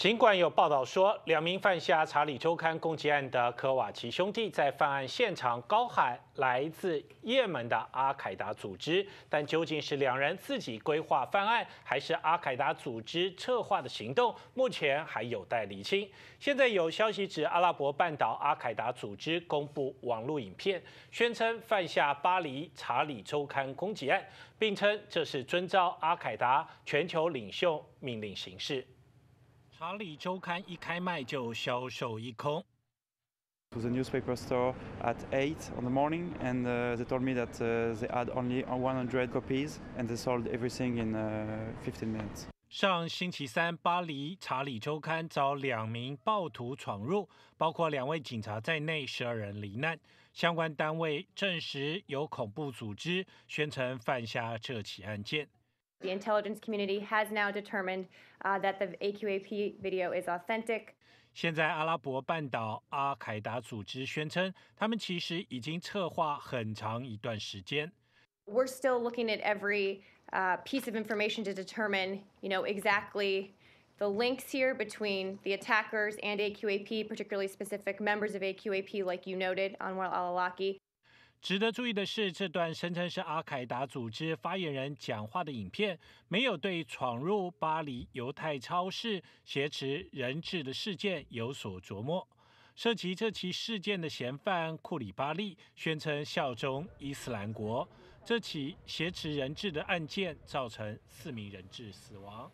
尽管有报道说，两名犯下《查理周刊》攻击案的科瓦奇兄弟在犯案现场高喊来自也门的阿凯达组织，但究竟是两人自己规划犯案，还是阿凯达组织策划的行动，目前还有待厘清。现在有消息指，阿拉伯半岛阿凯达组织公布网络影片，宣称犯下巴黎《查理周刊》攻击案，并称这是遵照阿凯达全球领袖命令行事。《查理周刊》一开卖就销售一空。To the newspaper store at eight on the morning, and they told me that they had only one hundred copies, and they sold everything in fifteen minutes. 上星期三，巴黎《查理周刊》遭两名暴徒闯入，包括两位警察在内，十二人罹难。相关单位证实，有恐怖组织宣称犯下这起案件。The intelligence community has now determined uh, that the AQAP video is authentic. 现在，阿拉伯半岛阿凯达组织宣称，他们其实已经策划很长一段时间。We're still looking at every uh, piece of information to determine, you know, exactly the links here between the attackers and AQAP, particularly specific members of AQAP, like you noted, Anwar al-Awlaki. 值得注意的是，这段声称是阿凯达组织发言人讲话的影片，没有对闯入巴黎犹太超市挟持人质的事件有所琢磨。涉及这起事件的嫌犯库里巴利宣称效忠伊斯兰国。这起挟持人质的案件造成四名人质死亡。